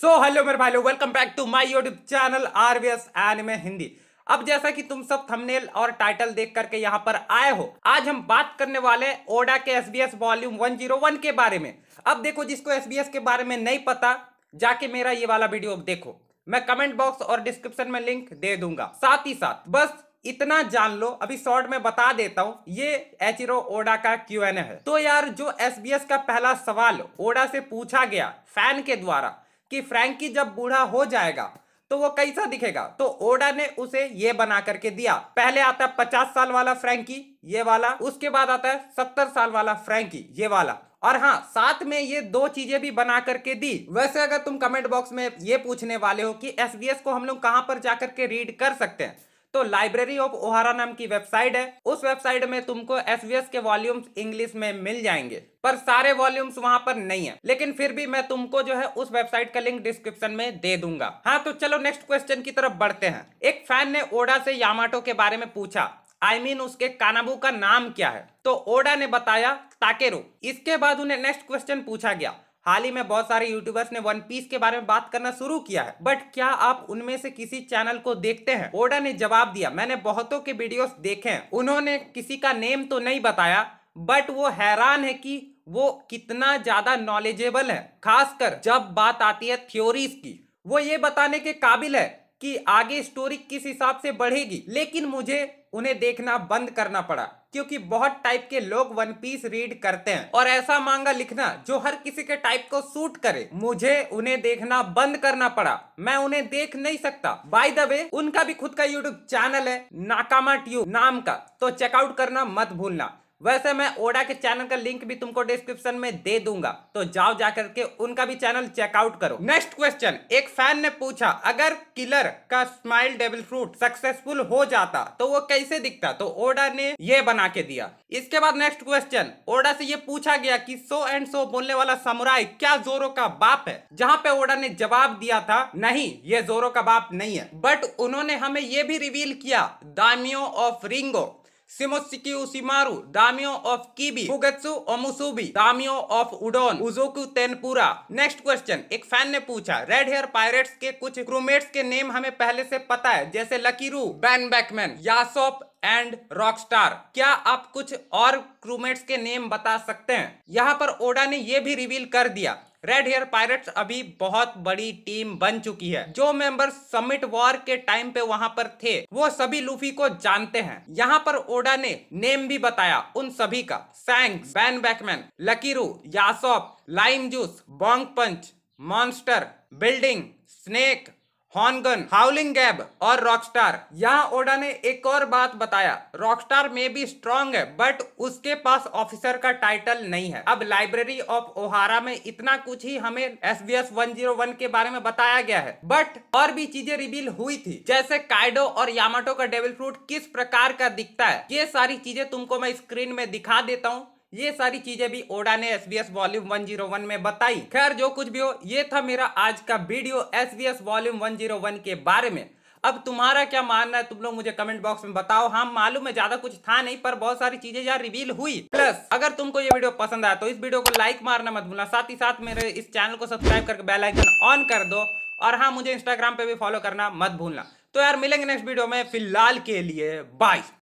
so hello मेरे भाई लोग welcome back to my YouTube channel R V RVS anime Hindi अब जैसा कि तुम सब थंबनेल और टाइटल देख करके यहाँ पर आए हो आज हम बात करने वाले ओडा के S B S volume one zero one के बारे में अब देखो जिसको एस बी एस के बारे में नहीं पता जाके मेरा ये वाला वीडियो देखो मैं कमेंट बॉक्स और डिस्क्रिप्शन में लिंक दे दूंगा साथ ही साथ बस इतना जान लो अभी शॉर्ट में बता देता हूँ ये एचिरो ओडा का क्यू एन है तो यार जो एस बी एस का पहला सवाल ओडा से पूछा गया फैन के द्वारा कि फ्रैंकी जब बूढ़ा हो जाएगा तो वो कैसा दिखेगा तो ओडा ने उसे ये बना करके दिया पहले आता है पचास साल वाला फ्रैंकी ये वाला उसके बाद आता है सत्तर साल वाला फ्रैंकी ये वाला और हाँ साथ में ये दो चीजें भी बना करके दी वैसे अगर तुम कमेंट बॉक्स में ये पूछने वाले हो कि एस को हम लोग कहां पर जाकर के रीड कर सकते हैं तो लाइब्रेरी ऑफ ओहारा नाम की वेबसाइट है उस वेबसाइट में तुमको एस के वॉल्यूम्स इंग्लिश में मिल जाएंगे पर सारे वॉल्यूम्स वहां पर नहीं है लेकिन फिर भी मैं तुमको जो है उस वेबसाइट का लिंक डिस्क्रिप्शन में दे दूंगा हाँ तो चलो नेक्स्ट क्वेश्चन की तरफ बढ़ते हैं एक फैन ने ओडा से यामाटो के बारे में पूछा आई I मीन mean, उसके कानाबू का नाम क्या है तो ओडा ने बताया ताकेरो इसके बाद उन्हें नेक्स्ट क्वेश्चन पूछा गया हाल ही में बहुत सारे यूट्यूबर्स ने वन पीस के बारे में बात करना शुरू किया है बट क्या आप उनमें से किसी चैनल को देखते हैं ओडा ने जवाब दिया मैंने बहुतों के वीडियोस देखे हैं उन्होंने किसी का नेम तो नहीं बताया बट वो हैरान है कि वो कितना ज्यादा नॉलेजेबल है खासकर जब बात आती है थ्योरीज की वो ये बताने के काबिल है कि आगे स्टोरी किस हिसाब से बढ़ेगी लेकिन मुझे उन्हें देखना बंद करना पड़ा क्योंकि बहुत टाइप के लोग वन पीस रीड करते हैं और ऐसा मांगा लिखना जो हर किसी के टाइप को सूट करे मुझे उन्हें देखना बंद करना पड़ा मैं उन्हें देख नहीं सकता बाय द वे उनका भी खुद का यूट्यूब चैनल है नाकामा ट्यूब नाम का तो चेकआउट करना मत भूलना वैसे मैं ओडा के चैनल का लिंक भी तुमको डिस्क्रिप्शन में दे दूंगा तो जाओ जाकर के उनका भी चैनल चेकआउट करो नेक्स्ट क्वेश्चन एक फैन ने पूछा अगर किलर का स्माइल डेबल फ्रूट सक्सेसफुल हो जाता तो वो कैसे दिखता तो ओडा ने ये बना के दिया इसके बाद नेक्स्ट क्वेश्चन ओडा से ये पूछा गया कि सो एंड सो बोलने वाला समुराई क्या जोरो का बाप है जहाँ पे ओडा ने जवाब दिया था नहीं ये जोरो का बाप नहीं है बट उन्होंने हमें ये भी रिवील किया daimyo of Ringo Shimoshikiu Shimaru, Daimyo of Kibi, Fugetsu Omusubi, Daimyo of Udon, Uzoku next question एक फैन ने पूछा रेड हेयर पायरेट्स के कुछ क्रूमेट्स के नेम हमें पहले से पता है जैसे Lucky Roux Ben Beckman Yasopp and Rockstar क्या आप कुछ और क्रूमेट्स के नेम बता सकते हैं यहाँ पर ओडा ने यह भी रिवील कर दिया रेड हेयर पायरेट्स अभी बहुत बड़ी टीम बन चुकी है जो मेंबर समिट वॉर के टाइम पे वहां पर थे वो सभी लूफी को जानते हैं यहाँ पर ओडा ने नेम भी बताया उन सभी का Shanks Ben Beckman Lucky Roux Yasopp Lime Juice Bonk Punch Monster Building Snake Hongo Howling Gab और रॉकस्टार यहाँ ओडा ने एक और बात बताया रॉकस्टार में भी स्ट्रॉन्ग है बट उसके पास ऑफिसर का टाइटल नहीं है अब लाइब्रेरी ऑफ ओहारा में इतना कुछ ही हमें S B S one zero one के बारे में बताया गया है बट और भी चीजें रिवील हुई थी जैसे काइडो और यामाटो का डेविल फ्रूट किस प्रकार का दिखता है ये सारी चीजें तुमको मैं स्क्रीन में दिखा देता हूँ ये सारी चीजें भी ओडा ने S B S volume one zero one में बताई खैर जो कुछ भी हो ये था मेरा आज का video S B S volume one zero one के बारे में अब तुम्हारा क्या मानना है तुम लोग मुझे कमेंट बॉक्स में बताओ हाँ मालूम है ज्यादा कुछ था नहीं पर बहुत सारी चीजें यार रिवील हुई प्लस अगर तुमको ये वीडियो पसंद आया तो इस वीडियो को लाइक मारना मत भूलना साथ ही साथ मेरे इस चैनल को सब्सक्राइब करके बेल आइकन ऑन कर दो और हाँ मुझे इंस्टाग्राम पे भी फॉलो करना मत भूलना तो यार मिलेंगे नेक्स्ट वीडियो में फिलहाल के लिए बाय